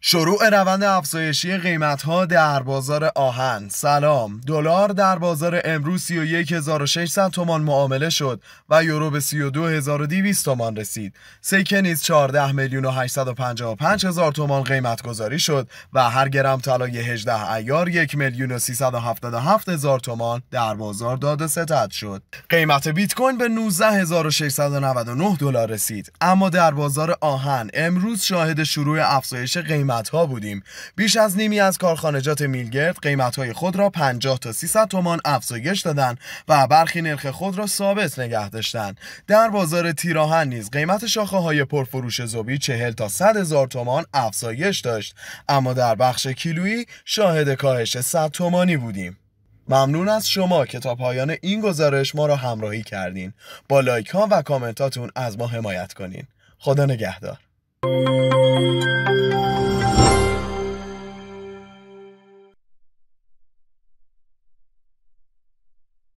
شروع روند افزایشی قیمت ها در بازار آهن سلام دلار در بازار امروز 31600 تومان معامله شد و یورو به 32200 تومان رسید سکه نیز 14 میلیون و 855 هزار تومان قیمت گذاری شد و هر گرم طلای 18 ایار 1 میلیون و 377 هزار تومان در بازار داده ستد شد قیمت بیت کوین به 19699 دلار رسید اما در بازار آهن امروز شاهد شروع افزایش قیمت قیمت بودیم بیش از نیمی از کارخانجات میلگرد قیمت های خود را 50 تا 300 تومان افزایش دادند و برخی نرخ خود را ثابت نگه داشتند در بازار تیراهن نیز قیمت شاخه های پرفروش زبی 40 تا 100 هزار تومان افزایش داشت اما در بخش کیلویی شاهد کاهش 100 تومانی بودیم ممنون از شما که تا پایان این گزارش ما را همراهی کردین با لایک ها و کامنتاتون از ما حمایت کنین خدا نگهدار